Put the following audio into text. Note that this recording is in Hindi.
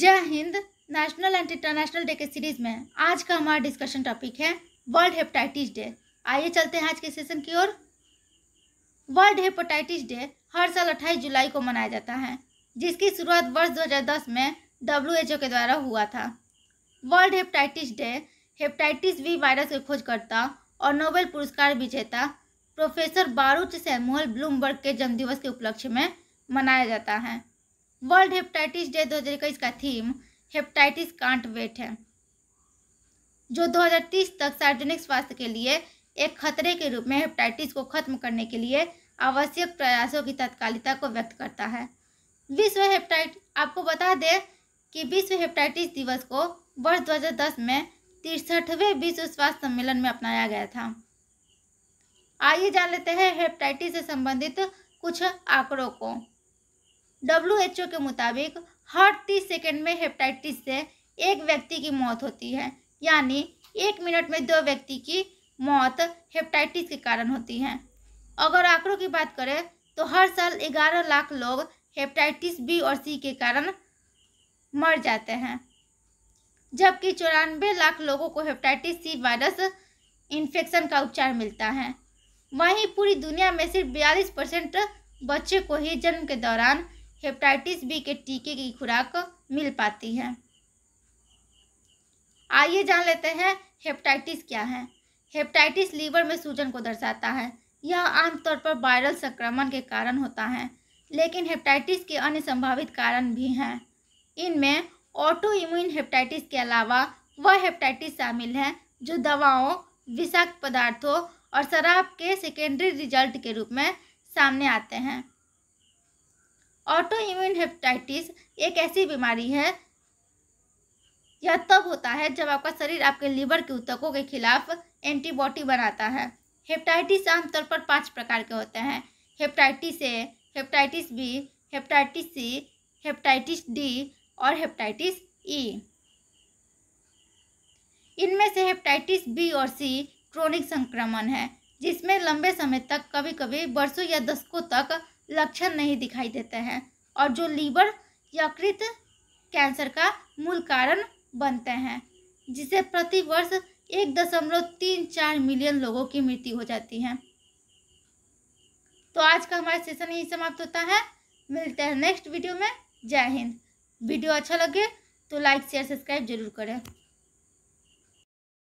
जय Hind national and international day के सीरीज में आज का हमारा डिस्कशन टॉपिक है वर्ल्ड हेपेटाइटिस डे आइए चलते हैं आज के सेशन की ओर वर्ल्ड हेपेटाइटिस डे हर साल 28 जुलाई को मनाया जाता है जिसकी शुरुआत वर्ष 2010 में डब्ल्यू के द्वारा हुआ था world hepatitis day hepatitis B virus के खोजकर्ता और नोबेल पुरस्कार विजेता प्रोफेसर बारूच सैमुअल ब्लूमबर्ग के जन्मदिवस के उपलक्ष्य में मनाया जाता है वर्ल्ड हेपेटाइटिस डे 2021 का थीम हेपेटाइटिस कांट वेट है जो 2030 तक सार्वजनिक स्वास्थ्य के लिए एक खतरे के रूप में हेपेटाइटिस को खत्म करने के लिए आवश्यक प्रयासों की तत्कालिकता को व्यक्त करता है विश्व हेपेटाइट आपको बता दें कि विश्व हेपेटाइटिस दिवस को वर्ष 2010 में तिरसठवें विश्व स्वास्थ्य सम्मेलन में अपनाया गया था आइए जान लेते हैं हेपेटाइटिस से संबंधित कुछ आंकड़ों को डब्ल्यू के मुताबिक हर तीस सेकेंड में हेपेटाइटिस से एक व्यक्ति की मौत होती है यानी एक मिनट में दो व्यक्ति की मौत हेपेटाइटिस के कारण होती है अगर आंकड़ों की बात करें तो हर साल ग्यारह लाख लोग हेपेटाइटिस बी और सी के कारण मर जाते हैं जबकि चौरानबे लाख लोगों को हेपेटाइटिस सी वायरस इन्फेक्शन का उपचार मिलता है वहीं पूरी दुनिया में सिर्फ बयालीस परसेंट बच्चे को ही जन्म के दौरान हेपेटाइटिस बी के टीके की खुराक मिल पाती है आइए जान लेते हैं हेपेटाइटिस क्या है हेपेटाइटिस लीवर में सूजन को दर्शाता है यह आमतौर पर वायरल संक्रमण के कारण होता है लेकिन हेपेटाइटिस के अन्य संभावित कारण भी हैं इनमें ऑटो इम्यून हेपेटाइटिस के अलावा वह हेपेटाइटिस शामिल है जो दवाओं विषाक्त पदार्थों और शराब के सेकेंडरी रिजल्ट के रूप में सामने आते हैं ऑटो इम्यून हेपेटाइटिस एक ऐसी बीमारी है यह तब होता है जब आपका शरीर आपके लीवर के ऊतकों के खिलाफ एंटीबॉडी बनाता है हेपेटाइटिस आमतौर पर पांच प्रकार के होते हैं hepatitis A hepatitis B hepatitis C hepatitis D और हेपेटाइटिस ई e। इनमें से हेपेटाइटिस बी और सी क्रोनिक संक्रमण है जिसमें लंबे समय तक कभी कभी बरसों या दशकों तक लक्षण नहीं दिखाई देते हैं और जो लीवर यकृत कैंसर का मूल कारण बनते हैं जिसे प्रतिवर्ष एक दशमलव तीन चार मिलियन लोगों की मृत्यु हो जाती है तो आज का हमारा सेशन यही समाप्त होता है मिलते हैं नेक्स्ट वीडियो में जय हिंद वीडियो अच्छा लगे तो लाइक शेयर सब्सक्राइब जरूर करें